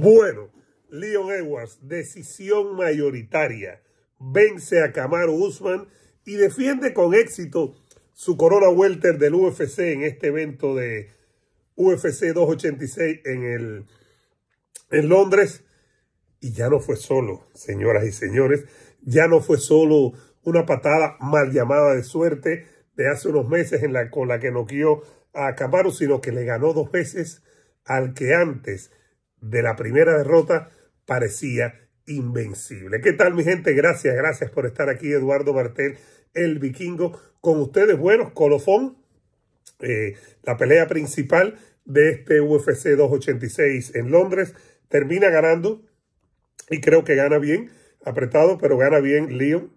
Bueno, Leon Edwards, decisión mayoritaria. Vence a Camaro Usman y defiende con éxito su corona welter del UFC en este evento de UFC 286 en, en Londres. Y ya no fue solo, señoras y señores, ya no fue solo una patada mal llamada de suerte de hace unos meses en la, con la que guió a Camaro, sino que le ganó dos veces al que antes de la primera derrota parecía invencible. ¿Qué tal mi gente? Gracias, gracias por estar aquí. Eduardo Martel, el vikingo, con ustedes. Bueno, colofón, eh, la pelea principal de este UFC 286 en Londres. Termina ganando y creo que gana bien, apretado, pero gana bien Leon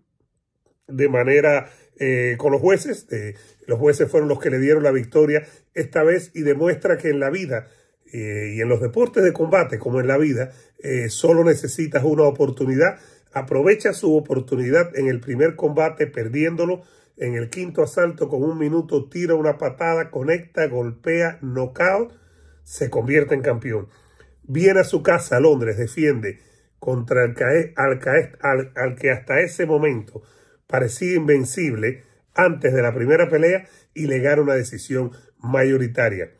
de manera eh, con los jueces. Eh, los jueces fueron los que le dieron la victoria esta vez y demuestra que en la vida eh, y en los deportes de combate, como en la vida, eh, solo necesitas una oportunidad. Aprovecha su oportunidad en el primer combate perdiéndolo. En el quinto asalto con un minuto tira una patada, conecta, golpea, knockout, se convierte en campeón. Viene a su casa a Londres, defiende contra el al que hasta ese momento parecía invencible antes de la primera pelea y le gana una decisión mayoritaria.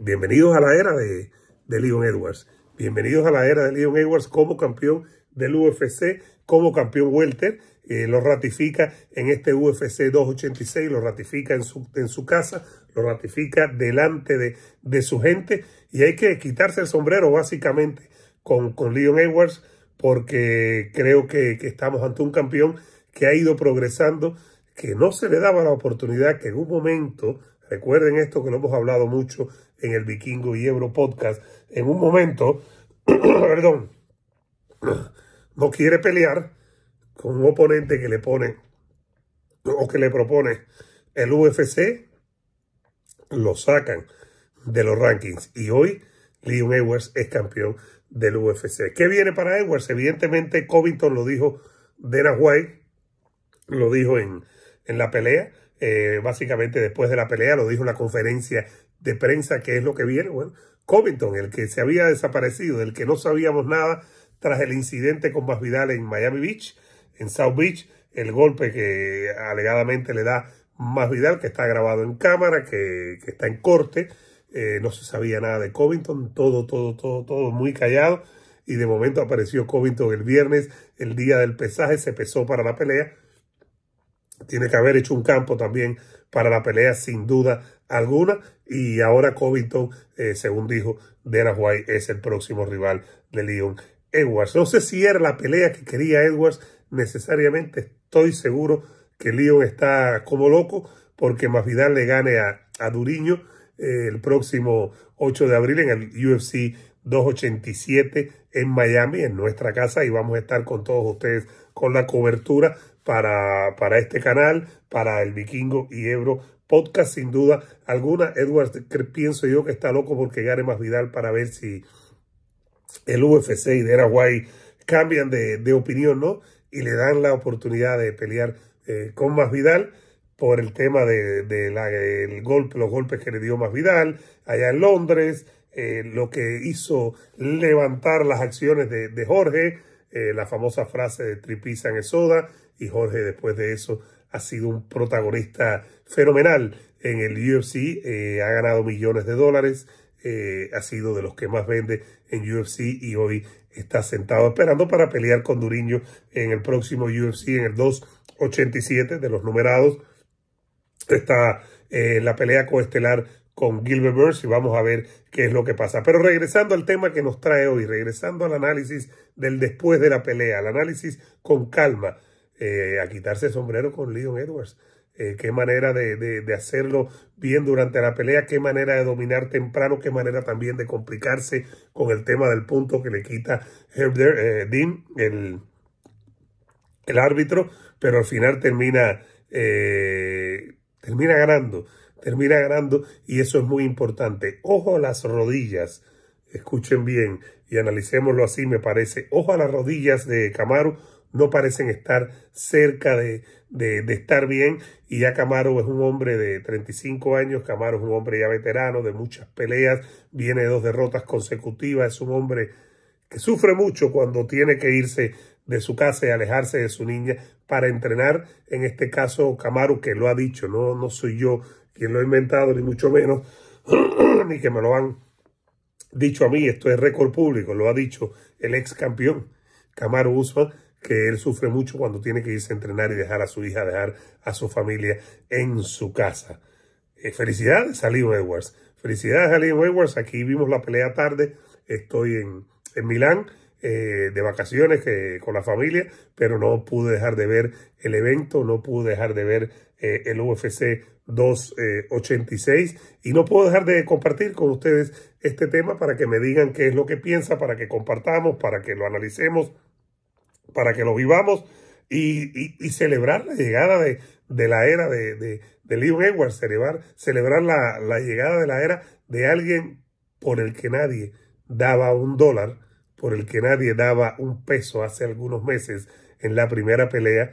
Bienvenidos a la era de, de Leon Edwards. Bienvenidos a la era de Leon Edwards como campeón del UFC, como campeón welter. Eh, lo ratifica en este UFC 286, lo ratifica en su, en su casa, lo ratifica delante de, su gente. Y hay que quitarse el sombrero básicamente con, con Leon Edwards porque creo que, que estamos ante un campeón que ha ido progresando, que no se le daba la oportunidad que en un momento, recuerden esto que lo hemos hablado mucho, en el Vikingo y Ebro Podcast, en un momento, perdón, no quiere pelear con un oponente que le pone o que le propone el UFC, lo sacan de los rankings. Y hoy Leon Edwards es campeón del UFC. ¿Qué viene para Edwards? Evidentemente Covington lo dijo de White, lo dijo en, en la pelea, eh, básicamente después de la pelea, lo dijo en la conferencia de prensa, que es lo que viene. Bueno, Covington, el que se había desaparecido, del que no sabíamos nada tras el incidente con Vidal en Miami Beach, en South Beach, el golpe que alegadamente le da Vidal, que está grabado en cámara, que, está en corte. Eh, no se sabía nada de Covington, todo, todo, todo, todo muy callado. Y de momento apareció Covington el viernes, el día del pesaje, se pesó para la pelea tiene que haber hecho un campo también para la pelea, sin duda alguna. Y ahora Covington, eh, según dijo Dana White, es el próximo rival de Leon Edwards. No sé si era la pelea que quería Edwards necesariamente. Estoy seguro que Leon está como loco porque Masvidal le gane a, a Duriño eh, el próximo 8 de abril en el UFC 287 en Miami, en nuestra casa, y vamos a estar con todos ustedes con la cobertura para, este canal, para el Vikingo y Ebro podcast, sin duda alguna. Edward, pienso yo que está loco porque gane más Vidal para ver si el UFC y de Araguay cambian de, opinión, ¿no? Y le dan la oportunidad de pelear eh, con más Vidal por el tema de, de el golpe, los golpes que le dio más Vidal allá en Londres, eh, lo que hizo levantar las acciones de, Jorge, eh, la famosa frase de Tripizan en Soda, y Jorge después de eso ha sido un protagonista fenomenal en el UFC, eh, ha ganado millones de dólares, eh, ha sido de los que más vende en UFC y hoy está sentado esperando para pelear con Duriño en el próximo UFC, en el 287 de los numerados. Está eh, en la pelea coestelar con Gilbert Burns y vamos a ver qué es lo que pasa. Pero regresando al tema que nos trae hoy, regresando al análisis del después de la pelea, al análisis con calma eh, a quitarse el sombrero con Leon Edwards. Eh, qué manera de, hacerlo bien durante la pelea, qué manera de dominar temprano, qué manera también de complicarse con el tema del punto que le quita eh, Dean, el, árbitro, pero al final termina, termina ganando, termina ganando y eso es muy importante. Ojo a las rodillas, escuchen bien y analicémoslo así me parece, ojo a las rodillas de Camaro no parecen estar cerca de, de, estar bien. Y ya Camaro es un hombre de 35 años, Camaro es un hombre ya veterano, de muchas peleas, viene de dos derrotas consecutivas, es un hombre que sufre mucho cuando tiene que irse de su casa y alejarse de su niña para entrenar. En este caso, Camaro, que lo ha dicho, no, no soy yo quien lo ha inventado, ni mucho menos, ni que me lo han dicho a mí, esto es récord público, lo ha dicho el ex campeón Camaro Usman que él sufre mucho cuando tiene que irse a entrenar y dejar a su hija, dejar a su familia en su casa. Eh, felicidades a Edwards. Felicidades a Edwards. Aquí vimos la pelea tarde. Estoy en, Milán eh, de vacaciones con la familia, pero no pude dejar de ver el evento, no pude dejar de ver eh, el UFC 286 y no puedo dejar de compartir con ustedes este tema para que me digan qué es lo que piensa, para que compartamos, para que lo analicemos para que lo vivamos y, celebrar la llegada de, la era de, Leon Edwards, celebrar, celebrar la, llegada de la era de alguien por el que nadie daba un dólar, por el que nadie daba un peso hace algunos meses en la primera pelea,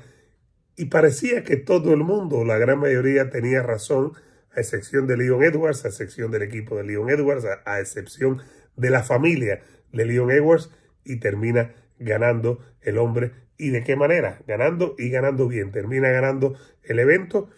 y parecía que todo el mundo, la gran mayoría, tenía razón, a excepción de Leon Edwards, a excepción del equipo de Leon Edwards, a, a excepción de la familia de Leon Edwards, y termina ganando el hombre. ¿Y de qué manera? Ganando y ganando bien. Termina ganando el evento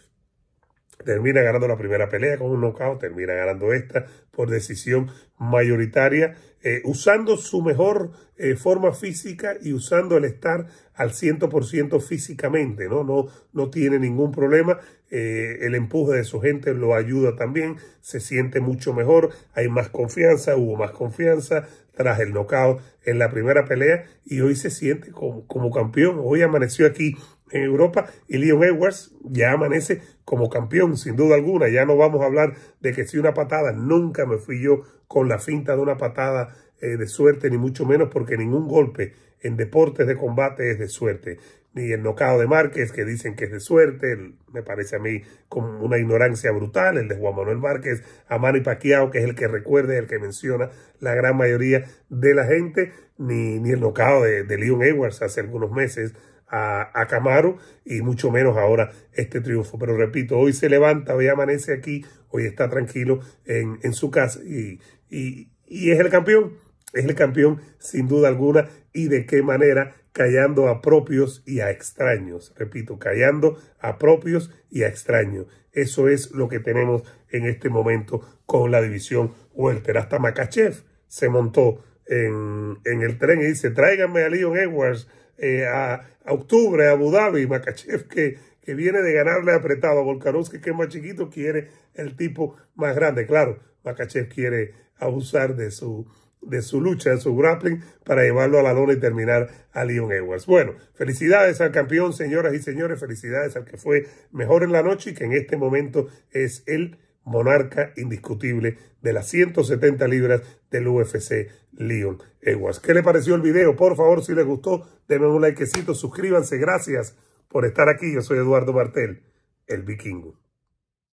termina ganando la primera pelea con un knockout, termina ganando esta por decisión mayoritaria, eh, usando su mejor eh, forma física y usando el estar al 100% físicamente, ¿no? ¿no? No tiene ningún problema, eh, el empuje de su gente lo ayuda también, se siente mucho mejor, hay más confianza, hubo más confianza tras el knockout en la primera pelea y hoy se siente como campeón, hoy amaneció aquí en Europa y Leon Edwards ya amanece como campeón, sin duda alguna. Ya no vamos a hablar de que si una patada, nunca me fui yo con la finta de una patada eh, de suerte, ni mucho menos porque ningún golpe en deportes de combate es de suerte. Ni el nocao de Márquez, que dicen que es de suerte, me parece a mí como una ignorancia brutal, el de Juan Manuel Márquez, a y Pacquiao, que es el que recuerda, el que menciona la gran mayoría de la gente, ni, el nocao de, de Leon Edwards hace algunos meses a, Camaro y mucho menos ahora este triunfo. Pero repito, hoy se levanta, hoy amanece aquí, hoy está tranquilo en, su casa y, y, es el campeón. Es el campeón sin duda alguna y de qué manera callando a propios y a extraños. Repito, callando a propios y a extraños. Eso es lo que tenemos en este momento con la división Welter. Hasta Makachev se montó en, en el tren y dice, tráiganme a Leon Edwards eh, a, octubre a Abu Dhabi, Makachev que, viene de ganarle apretado a Volkanovski que es más chiquito quiere el tipo más grande. Claro, Makachev quiere abusar de su, de su lucha, de su grappling, para llevarlo a la lona y terminar a Leon Edwards. Bueno, felicidades al campeón, señoras y señores, felicidades al que fue mejor en la noche y que en este momento es el monarca indiscutible de las 170 libras del UFC Leon Eguas. ¿Qué le pareció el video? Por favor, si les gustó, denme un likecito, suscríbanse. Gracias por estar aquí. Yo soy Eduardo Martel, el vikingo.